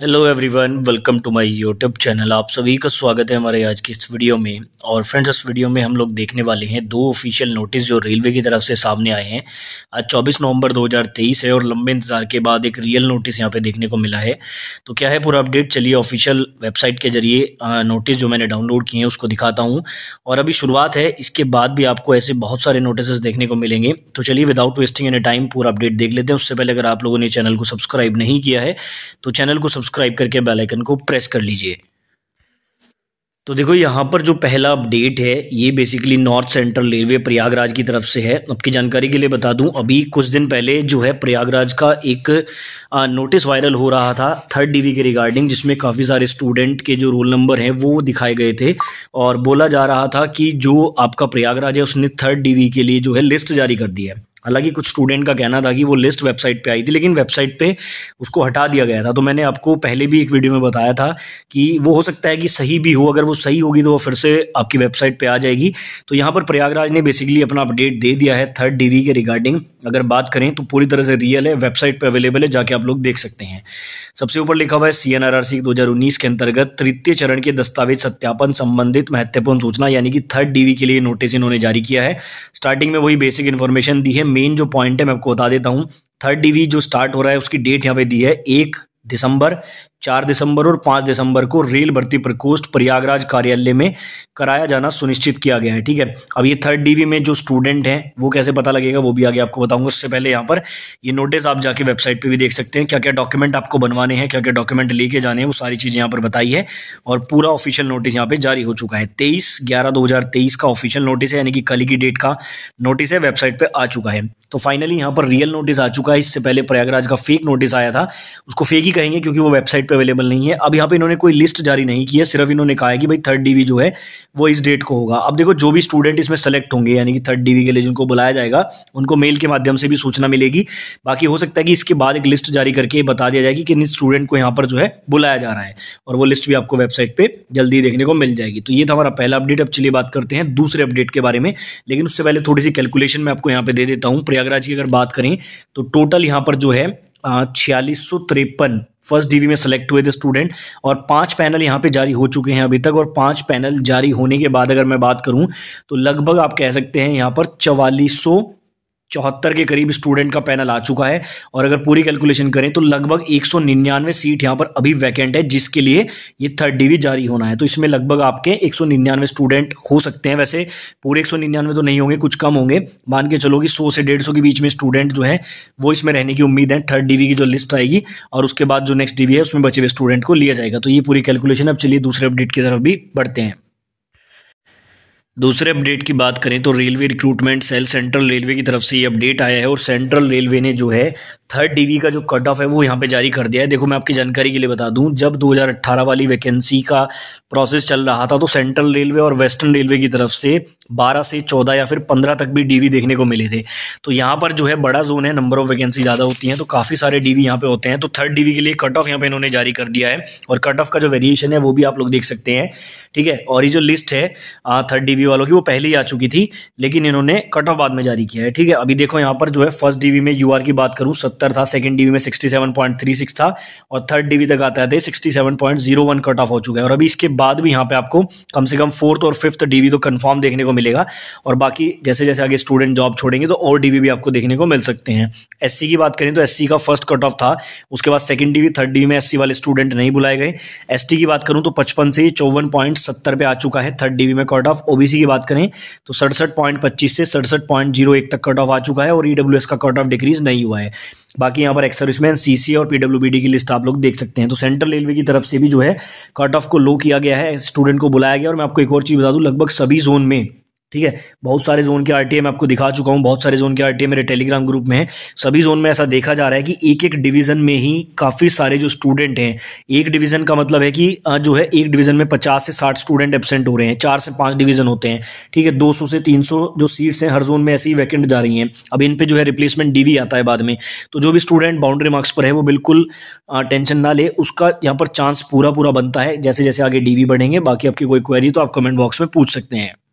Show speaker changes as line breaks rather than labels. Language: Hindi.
hello everyone welcome to my YouTube channel आप सभी का स्वागत है हमारे आज की इस वीडियो में और फ्रेंड्स इस वीडियो में हम लोग देखने वाले हैं दो ऑफिशियल नोटिस जो रेलवे की तरफ से सामने आए हैं आज 24 नवंबर 2023 है और लंबे इंतजार के बाद एक रियल नोटिस यहां पे देखने को मिला है तो क्या है पूरा अपडेट चलिए ऑफिशियल वेबसाइट के जरिए नोटिस जो मैंने डाउनलोड किए हैं उसको दिखाता हूँ और अभी शुरुआत है इसके बाद भी आपको ऐसे बहुत सारे नोटिस देखने को मिलेंगे तो चलिए विदाउट वेस्टिंग एनी टाइम पूरा अपडेट देख लेते हैं उससे पहले अगर आप लोगों ने चैनल को सब्सक्राइब नहीं किया है तो चैनल को सब्सक्राइब करके बेल आइकन को प्रेस कर लीजिए तो देखो यहाँ पर जो पहला अपडेट है ये basically north central railway Prayagraj की तरफ से है आपकी जानकारी के लिए बता दूं अभी कुछ दिन पहले जो है प्रयागराज का एक आ, नोटिस वायरल हो रहा था थर्ड डीवी के रिगार्डिंग जिसमें काफ़ी सारे स्टूडेंट के जो रोल नंबर हैं वो दिखाए गए थे और बोला जा रहा था कि जो आपका प्रयागराज है उसने थर्ड डी के लिए जो है लिस्ट जारी कर दी है हालांकि कुछ स्टूडेंट का कहना था कि वो लिस्ट वेबसाइट पे आई थी लेकिन वेबसाइट पे उसको हटा दिया गया था तो मैंने आपको पहले भी एक वीडियो में बताया था कि वो हो सकता है कि सही भी हो अगर वो सही होगी तो वो फिर से आपकी वेबसाइट पे आ जाएगी तो यहाँ पर प्रयागराज ने बेसिकली अपना अपडेट दे दिया है थर्ड डिग्री के रिगार्डिंग अगर बात करें तो पूरी तरह से रियल है वेबसाइट पर अवेलेबल है जाके आप लोग देख सकते हैं सबसे ऊपर लिखा हुआ है सी एन दो हज़ार उन्नीस के अंतर्गत तृतीय चरण के दस्तावेज सत्यापन संबंधित महत्वपूर्ण सूचना यानी कि थर्ड डीवी के लिए नोटिस इन्होंने जारी किया है स्टार्टिंग में वही बेसिक इन्फॉर्मेशन दी है मेन जो पॉइंट है मैं आपको बता देता हूँ थर्ड डीवी जो स्टार्ट हो रहा है उसकी डेट यहाँ पे दी है एक दिसंबर चार दिसंबर और पांच दिसंबर को रेल भर्ती प्रकोष्ठ प्रयागराज कार्यालय में कराया जाना सुनिश्चित किया गया है ठीक है अब ये थर्ड डीवी में जो स्टूडेंट हैं वो कैसे पता लगेगा वो भी आगे आपको बताऊंगा उससे पहले यहाँ पर ये नोटिस आप जाके वेबसाइट पे भी देख सकते हैं क्या क्या डॉक्यूमेंट आपको बनवाने हैं क्या क्या डॉक्यूमेंट लेके जाने हैं वो सारी चीज़ें यहाँ पर बताई है और पूरा ऑफिशियल नोटिस यहाँ पर जारी हो चुका है तेईस ग्यारह दो का ऑफिशियल नोटिस है यानी कि कल की डेट का नोटिस है वेबसाइट पर आ चुका है तो फाइनली यहाँ पर रियल नोटिस आ चुका है इससे पहले प्रयागराज का फेक नोटिस आया था उसको फेक ही कहेंगे क्योंकि वो वेबसाइट डेट पे अवेलेबल नहीं है अब यहाँ पे इन्होंने कोई लिस्ट जारी नहीं की है सिर्फ इन्होंने कहा है कि भाई थर्ड डीवी जो है वो इस डेट को होगा अब देखो जो भी स्टूडेंट इसमें सेलेक्ट होंगे यानी कि थर्ड डीवी के लिए जिनको बुलाया जाएगा उनको मेल के माध्यम से भी सूचना मिलेगी बाकी हो सकता है कि इसके बाद एक लिस्ट जारी करके बता दिया जाएगी कि किन स्टूडेंट को यहाँ पर जो है बुलाया जा रहा है और वो लिस्ट भी आपको वेबसाइट पर जल्दी देखने को मिल जाएगी तो ये था हमारा पहला अपडेट अब चलिए बात करते हैं दूसरे अपडेट के बारे में लेकिन उससे पहले थोड़ी सी कैलकुलेशन मैं आपको यहाँ पे दे देता हूँ प्रयागराज की अगर बात करें तो टोटल यहाँ पर जो है छियालीस सौ तिरपन फर्स्ट डीवी में सेलेक्ट हुए थे स्टूडेंट और पांच पैनल यहां पे जारी हो चुके हैं अभी तक और पांच पैनल जारी होने के बाद अगर मैं बात करूं तो लगभग आप कह सकते हैं यहाँ पर चवालीस चौहत्तर के करीब स्टूडेंट का पैनल आ चुका है और अगर पूरी कैलकुलेशन करें तो लगभग एक सौ निन्यानवे सीट यहाँ पर अभी वैकेंट है जिसके लिए ये थर्ड डी जारी होना है तो इसमें लगभग आपके एक सौ निन्यानवे स्टूडेंट हो सकते हैं वैसे पूरे एक सौ निन्यानवे तो नहीं होंगे कुछ कम होंगे मान के चलो कि सौ से डेढ़ सौ के बीच में स्टूडेंट जो है वो इसमें रहने की उम्मीद है थर्ड डी की जो लिस्ट आएगी और उसके बाद जो नेक्स्ट डी है उसमें बचे हुए स्टूडेंट को लिया जाएगा तो ये पूरी कैलकुलेशन अब चलिए दूसरे अपडेट की तरफ भी बढ़ते हैं दूसरे अपडेट की बात करें तो railway recruitment cell central railway की तरफ से ये अपडेट आया है और सेंट्रल रेलवे ने जो है थर्ड डिवी का जो कट ऑफ है वो यहाँ पे जारी कर दिया है देखो मैं आपकी जानकारी के लिए बता दूं जब 2018 वाली वैकेंसी का प्रोसेस चल रहा था तो सेंट्रल रेलवे और वेस्टर्न रेलवे की तरफ से 12 से 14 या फिर 15 तक भी डीवी देखने को मिले थे तो यहाँ पर जो है बड़ा जोन है नंबर ऑफ वैकेंसी ज़्यादा होती हैं तो काफ़ी सारे डी यहाँ पे होते हैं तो थर्ड डी के लिए कट ऑफ यहाँ पर इन्होंने जारी कर दिया है और कट ऑफ का जो वेरिएशन है वो भी आप लोग देख सकते हैं ठीक है और ये जो लिस्ट है थर्ड डी वालों की वो पहले ही आ चुकी थी लेकिन इन्होंने कट ऑफ बाद में जारी किया है ठीक है अभी देखो यहाँ पर जो है फर्स्ट डी में यू की बात करूँ सत्तर था सेकंड डीवी में sixty seven point three six था और थर्ड डीवी तक आता है sixty seven point zero one cut off हो चुका है और अभी इसके बाद भी यहाँ पे आपको कम से कम फोर्थ और फिफ्थ डीवी तो कन्फर्म देखने को मिलेगा और बाकी जैसे जैसे आगे स्टूडेंट जॉब छोड़ेंगे तो और डीवी भी आपको देखने को मिल सकते हैं एस की बात करें तो एस का फर्स्ट कट ऑफ था उसके बाद सेकेंड डीवी थर्ड डीवी में एस वाले स्टूडेंट नहीं बुलाए गए एस की बात करूँ तो पचपन से चौवन पॉइंट सत्तर पे आ चुका है थर्ड डीवी में कट ऑफ ओबीसी की बात करें तो सड़सठ पॉइंट पच्चीस से सड़सठ पॉइंट जीरो एक तक कट ऑफ आ चुका है और ईडब्ल्यूएस e का कट ऑफ डिक्रीज नहीं हुआ है बाकी यहाँ पर एक्स सर्विसमैन सी और पीडब्ल्यूबीडी की लिस्ट आप लोग देख सकते हैं तो सेंट्रल रेलवे की तरफ से भी जो है कट ऑफ को लो किया गया है स्टूडेंट को बुलाया गया और मैं आपको एक और चीज़ बता दूँ लगभग सभी जोन में ठीक है बहुत सारे जोन के आरटीए मैं आपको दिखा चुका हूं बहुत सारे जोन के आरटीए मेरे टेलीग्राम ग्रुप में है सभी जोन में ऐसा देखा जा रहा है कि एक एक डिवीजन में ही काफ़ी सारे जो स्टूडेंट हैं एक डिवीजन का मतलब है कि जो है एक डिवीजन में पचास से साठ स्टूडेंट एबसेंट हो रहे हैं चार से पांच डिवीजन होते हैं ठीक है दो से तीन जो सीट्स हैं हर जोन में ऐसी वैकेंट जा रही है अब इन पर जो है रिप्लेसमेंट डी आता है बाद में तो जो भी स्टूडेंट बाउंड्री मार्क्स पर है वो बिल्कुल टेंशन ना ले उसका यहाँ पर चांस पूरा पूरा बनता है जैसे जैसे आगे डी बढ़ेंगे बाकी आपकी कोई क्वेरी तो आप कमेंट बॉक्स में पूछ सकते हैं